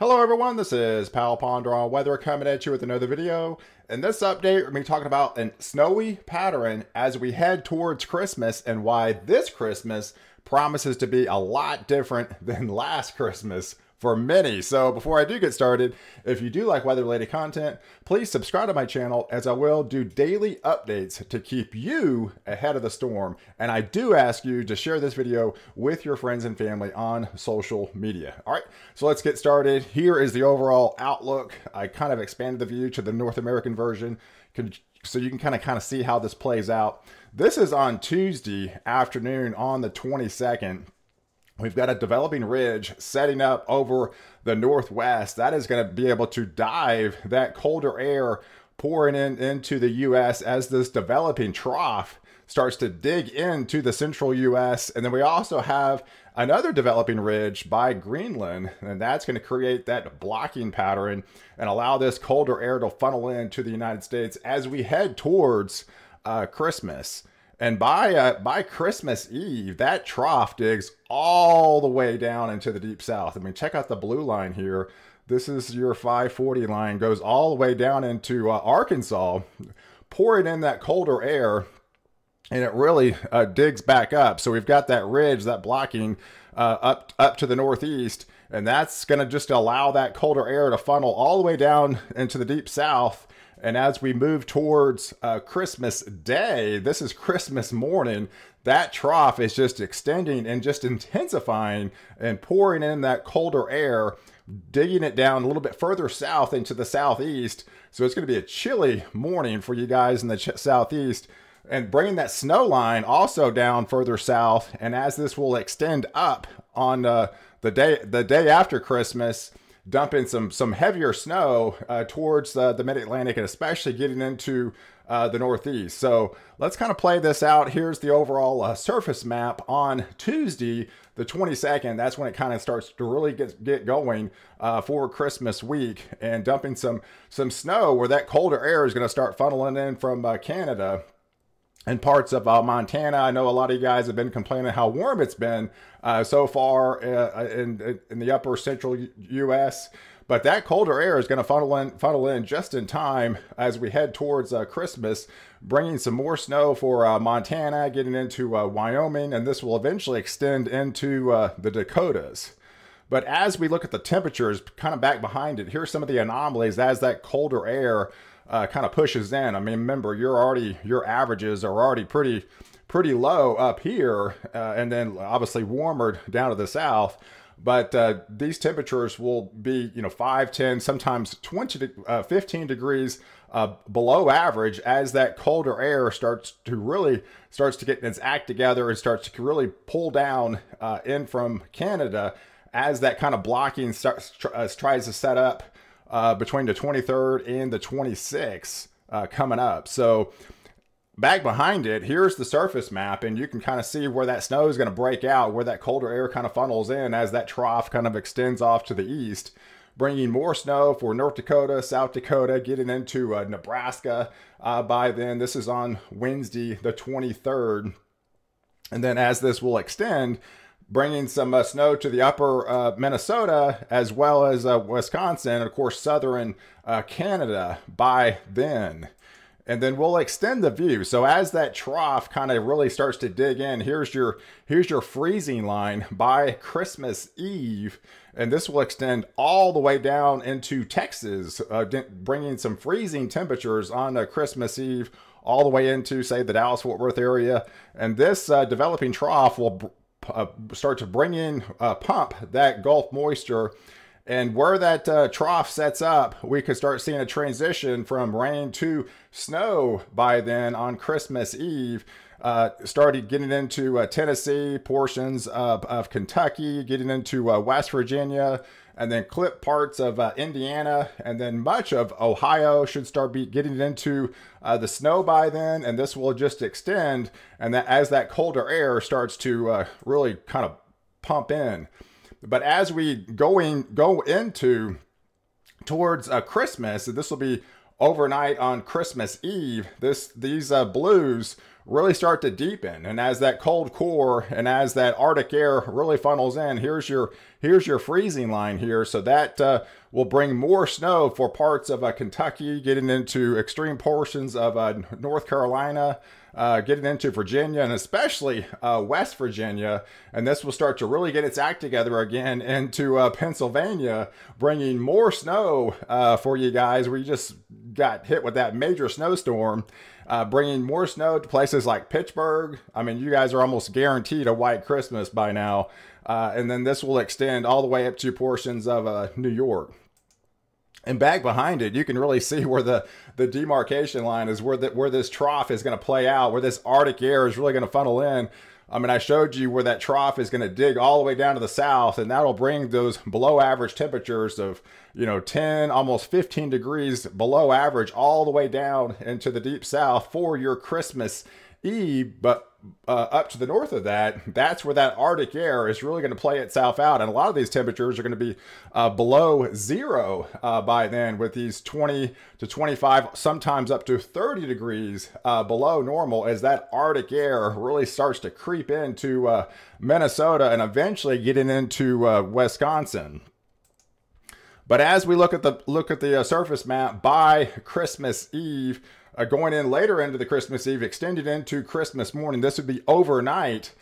Hello everyone, this is Pal Ponder on Weather coming at you with another video. In this update, we're going to be talking about a snowy pattern as we head towards Christmas and why this Christmas promises to be a lot different than last Christmas for many. So before I do get started, if you do like weather-related content, please subscribe to my channel as I will do daily updates to keep you ahead of the storm. And I do ask you to share this video with your friends and family on social media. All right, so let's get started. Here is the overall outlook. I kind of expanded the view to the North American version so you can kind of kind of see how this plays out. This is on Tuesday afternoon on the 22nd. We've got a developing ridge setting up over the northwest. That is going to be able to dive that colder air pouring in into the U.S. as this developing trough starts to dig into the central U.S. And then we also have another developing ridge by Greenland, and that's going to create that blocking pattern and allow this colder air to funnel in to the United States as we head towards uh, Christmas. And by uh, by Christmas Eve, that trough digs all the way down into the deep south. I mean, check out the blue line here. This is your 540 line, goes all the way down into uh, Arkansas, pouring in that colder air, and it really uh, digs back up. So we've got that ridge, that blocking uh, up up to the northeast, and that's going to just allow that colder air to funnel all the way down into the deep south and as we move towards uh, Christmas Day, this is Christmas morning, that trough is just extending and just intensifying and pouring in that colder air, digging it down a little bit further south into the southeast. So it's going to be a chilly morning for you guys in the southeast and bringing that snow line also down further south. And as this will extend up on uh, the day the day after Christmas, dumping some some heavier snow uh, towards uh, the Mid Atlantic and especially getting into uh, the Northeast. So let's kind of play this out. Here's the overall uh, surface map on Tuesday, the 22nd. That's when it kind of starts to really get get going uh, for Christmas week and dumping some some snow where that colder air is going to start funneling in from uh, Canada and parts of uh, Montana. I know a lot of you guys have been complaining how warm it's been uh, so far uh, uh in, in the upper central U.S., but that colder air is going to funnel in, funnel in just in time as we head towards uh, Christmas, bringing some more snow for uh, Montana, getting into Wyoming, and this will eventually extend into the Dakotas. But as we look at the temperatures, kind of back behind it, here's some of the anomalies as that colder air uh, kind of pushes in. I mean, remember, you're already your averages are already pretty pretty low up here, uh, and then obviously warmer down to the south. But uh, these temperatures will be, you know, 5, 10, sometimes 20 to uh, 15 degrees uh, below average as that colder air starts to really starts to get its act together and starts to really pull down uh, in from Canada as that kind of blocking starts, tries to set up uh, between the 23rd and the 26th uh, coming up. So back behind it, here's the surface map, and you can kind of see where that snow is going to break out, where that colder air kind of funnels in as that trough kind of extends off to the east, bringing more snow for North Dakota, South Dakota, getting into uh, Nebraska uh, by then. This is on Wednesday, the 23rd. And then as this will extend, bringing some uh, snow to the upper uh, Minnesota as well as uh, Wisconsin, and of course, southern uh, Canada by then. And then we'll extend the view. So as that trough kind of really starts to dig in, here's your here's your freezing line by Christmas Eve, and this will extend all the way down into Texas, uh, bringing some freezing temperatures on uh, Christmas Eve all the way into, say, the Dallas Fort Worth area. And this uh, developing trough will uh, start to bring in, uh, pump that Gulf moisture. And where that uh, trough sets up, we could start seeing a transition from rain to snow by then on Christmas Eve. Uh, started getting into uh, Tennessee, portions of, of Kentucky, getting into uh, West Virginia, and then clip parts of uh, Indiana, and then much of Ohio should start be getting into uh, the snow by then, and this will just extend. And that as that colder air starts to uh, really kind of pump in, but as we going go into towards uh, Christmas, this will be overnight on Christmas Eve. This these uh, blues really start to deepen. And as that cold core and as that Arctic air really funnels in, here's your here's your freezing line here. So that uh, will bring more snow for parts of uh, Kentucky, getting into extreme portions of uh, North Carolina. Uh, getting into Virginia and especially uh, West Virginia. And this will start to really get its act together again into uh, Pennsylvania, bringing more snow uh, for you guys. you just got hit with that major snowstorm, uh, bringing more snow to places like Pittsburgh. I mean, you guys are almost guaranteed a white Christmas by now. Uh, and then this will extend all the way up to portions of uh, New York and back behind it, you can really see where the, the demarcation line is, where the, where this trough is going to play out, where this Arctic air is really going to funnel in. I mean, I showed you where that trough is going to dig all the way down to the south, and that'll bring those below average temperatures of, you know, 10, almost 15 degrees below average all the way down into the deep south for your Christmas E, but uh, up to the north of that, that's where that Arctic air is really going to play itself out. And a lot of these temperatures are going to be uh, below zero uh, by then, with these 20 to 25, sometimes up to 30 degrees uh, below normal, as that Arctic air really starts to creep into uh, Minnesota and eventually getting into uh, Wisconsin. But as we look at the look at the surface map by Christmas Eve uh, going in later into the Christmas Eve, extended into Christmas morning. This would be overnight.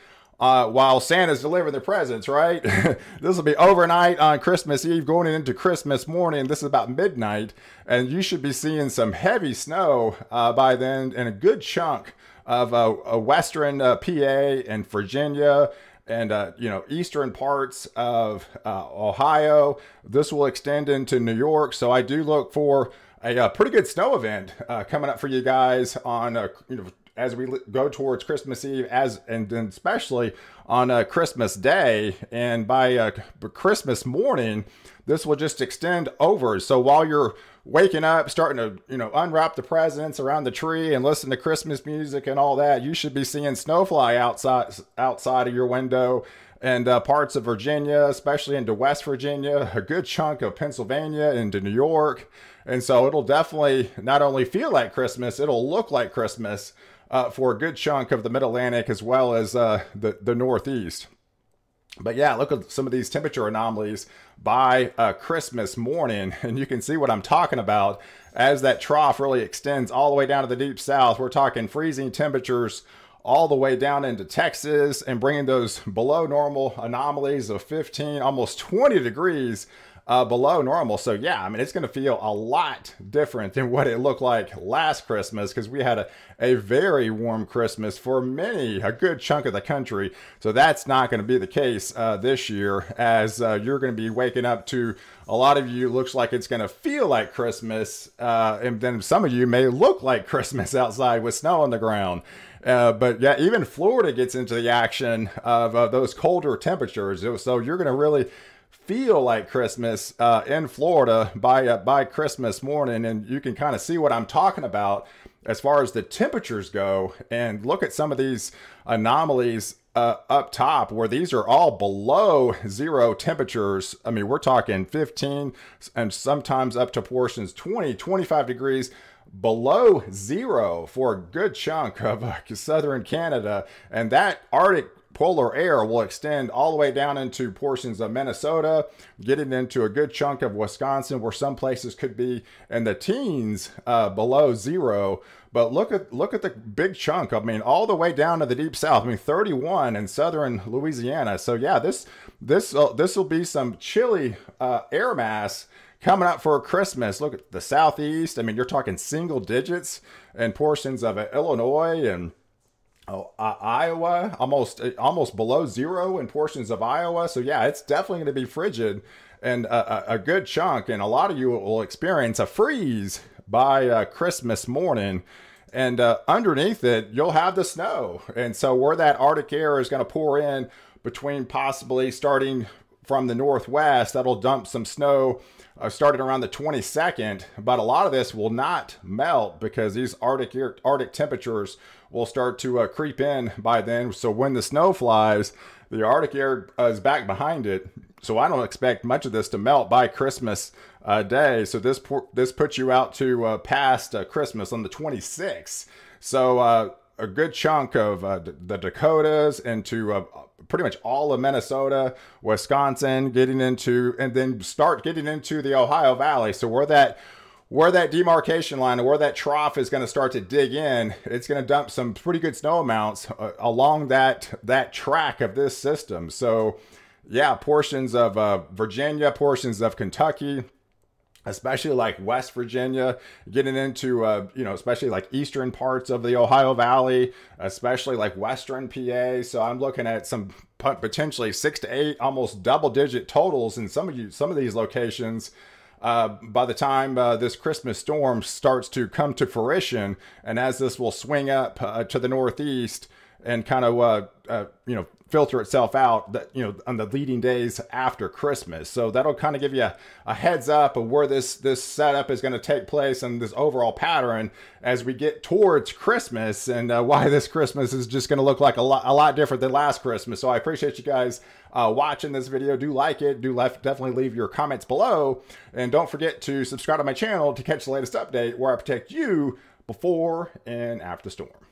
Uh, while Santa's delivering the presents, right? this will be overnight on Christmas Eve, going into Christmas morning. This is about midnight, and you should be seeing some heavy snow uh, by then, and a good chunk of uh, western uh, PA and Virginia and uh, you know eastern parts of uh, Ohio. This will extend into New York, so I do look for a, pretty good snow event uh, coming up for you guys on uh, you know as we go towards Christmas Eve, as and, and especially on uh, Christmas Day, and by uh, Christmas morning, this will just extend over. So while you're waking up, starting to you know unwrap the presents around the tree and listen to Christmas music and all that, you should be seeing snowfly outside outside of your window and uh, parts of Virginia, especially into West Virginia, a good chunk of Pennsylvania, into New York. And so it'll definitely not only feel like Christmas, it'll look like Christmas uh, for a good chunk of the Mid Atlantic as well as uh, the, the Northeast. But yeah, look at some of these temperature anomalies by uh, Christmas morning, and you can see what I'm talking about as that trough really extends all the way down to the deep south. We're talking freezing temperatures all the way down into Texas and bringing those below normal anomalies of 15, almost 20 degrees uh, below normal. So yeah, I mean, it's going to feel a lot different than what it looked like last Christmas because we had a, a very warm Christmas for many, a good chunk of the country. So that's not going to be the case uh, this year as uh, you're going to be waking up to a lot of you looks like it's going to feel like Christmas. Uh, and then some of you may look like Christmas outside with snow on the ground. Uh, but yeah, even Florida gets into the action of uh, those colder temperatures. So you're going to really feel like Christmas uh, in Florida by uh, by Christmas morning, and you can kind of see what I'm talking about as far as the temperatures go. And look at some of these anomalies uh, up top where these are all below zero temperatures. I mean, we're talking 15 and sometimes up to portions 20, 25 degrees below zero for a good chunk of uh, southern Canada. And that Arctic polar air will extend all the way down into portions of Minnesota, getting into a good chunk of Wisconsin, where some places could be in the teens uh, below zero. But look at look at the big chunk. I mean, all the way down to the deep south. I mean, 31 in southern Louisiana. So yeah, this this uh, this will be some chilly uh, air mass coming up for Christmas. Look at the southeast. I mean, you're talking single digits and portions of Illinois and Oh, uh, Iowa, almost almost below zero in portions of Iowa. So yeah, it's definitely going to be frigid and a, a, good chunk, and a lot of you will experience a freeze by uh, Christmas morning. And uh, underneath it, you'll have the snow. And so where that Arctic air is going to pour in between possibly starting from the northwest. That'll dump some snow uh, starting around the 22nd, but a lot of this will not melt because these Arctic Arctic temperatures will start to uh, creep in by then. So when the snow flies, the Arctic air uh, is back behind it. So I don't expect much of this to melt by Christmas uh, Day. So this this puts you out to uh, past uh, Christmas on the 26th. So a good chunk of uh, the Dakotas into uh, pretty much all of Minnesota, Wisconsin, getting into, and then start getting into the Ohio Valley. So where that where that demarcation line or where that trough is going to start to dig in, it's going to dump some pretty good snow amounts uh, along that that track of this system. So, yeah, portions of uh, Virginia, portions of Kentucky especially like West Virginia, getting into, uh, you know, especially like eastern parts of the Ohio Valley, especially like western PA. So I'm looking at some potentially six to eight, almost double digit totals in some of you, some of these locations. Uh, by the time uh, this Christmas storm starts to come to fruition, and as this will swing up uh, to the northeast, and kind of uh, uh, you know filter itself out that you know on the leading days after Christmas. So that'll kind of give you a, a, heads up of where this this setup is going to take place and this overall pattern as we get towards Christmas and uh, why this Christmas is just going to look like a lot a lot different than last Christmas. So I appreciate you guys uh, watching this video. Do like it. Do left definitely leave your comments below and don't forget to subscribe to my channel to catch the latest update where I protect you before and after the storm.